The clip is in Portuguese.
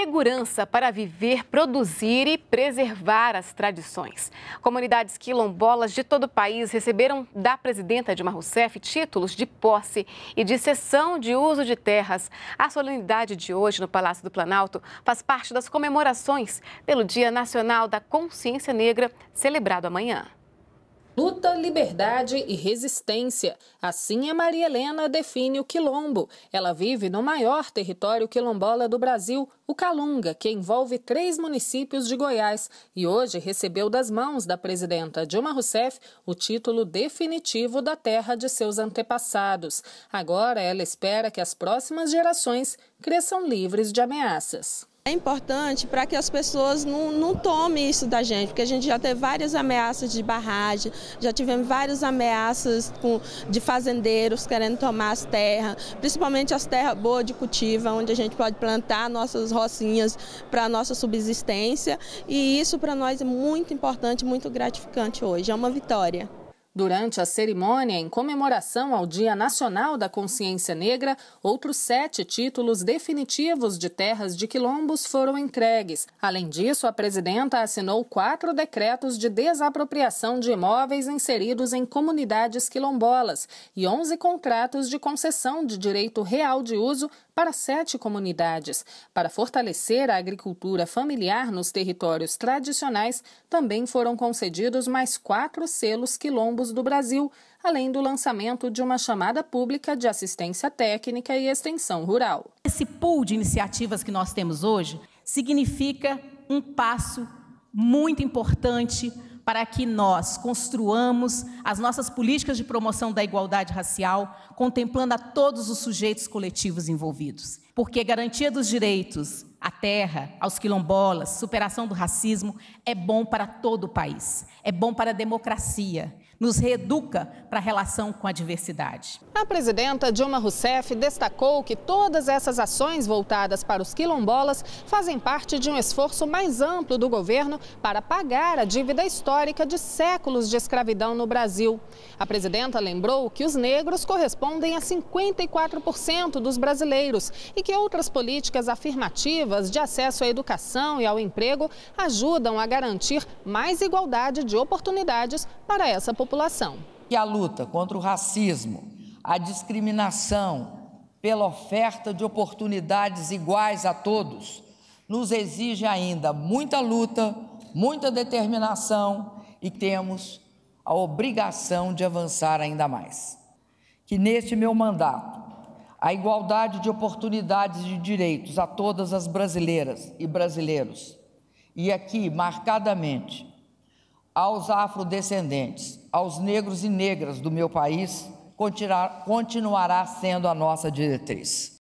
segurança para viver, produzir e preservar as tradições. Comunidades quilombolas de todo o país receberam da presidenta Dilma Rousseff títulos de posse e de cessão de uso de terras. A solenidade de hoje no Palácio do Planalto faz parte das comemorações pelo Dia Nacional da Consciência Negra, celebrado amanhã. Luta, liberdade e resistência. Assim a Maria Helena define o quilombo. Ela vive no maior território quilombola do Brasil, o Calunga, que envolve três municípios de Goiás, e hoje recebeu das mãos da presidenta Dilma Rousseff o título definitivo da terra de seus antepassados. Agora ela espera que as próximas gerações cresçam livres de ameaças. É importante para que as pessoas não, não, tomem isso da gente, porque a gente já teve várias ameaças de barragem, já tivemos várias ameaças com, de fazendeiros querendo tomar as terras, principalmente as terras boas de cultiva, onde a gente pode plantar nossas rocinhas para a nossa subsistência. E isso para nós é muito importante, muito gratificante hoje, é uma vitória. Durante a cerimônia em comemoração ao Dia Nacional da Consciência Negra, outros sete títulos definitivos de terras de quilombos foram entregues. Além disso, a presidenta assinou quatro decretos de desapropriação de imóveis inseridos em comunidades quilombolas e onze contratos de concessão de direito real de uso para sete comunidades. Para fortalecer a agricultura familiar nos territórios tradicionais, também foram concedidos mais quatro selos quilombos do Brasil, além do lançamento de uma chamada pública de assistência técnica e extensão rural. Esse pool de iniciativas que nós temos hoje significa um passo muito importante para que nós construamos as nossas políticas de promoção da igualdade racial, contemplando a todos os sujeitos coletivos envolvidos. Porque garantia dos direitos à terra, aos quilombolas, superação do racismo, é bom para todo o país, é bom para a democracia, nos reeduca para a relação com a diversidade. A presidenta Dilma Rousseff destacou que todas essas ações voltadas para os quilombolas fazem parte de um esforço mais amplo do governo para pagar a dívida histórica de séculos de escravidão no Brasil. A presidenta lembrou que os negros correspondem a 54% dos brasileiros e que outras políticas afirmativas de acesso à educação e ao emprego ajudam a garantir mais igualdade de oportunidades para essa população. E a luta contra o racismo, a discriminação pela oferta de oportunidades iguais a todos, nos exige ainda muita luta, muita determinação e temos a obrigação de avançar ainda mais. Que neste meu mandato, a igualdade de oportunidades e direitos a todas as brasileiras e brasileiros. E aqui, marcadamente, aos afrodescendentes, aos negros e negras do meu país, continuará sendo a nossa diretriz.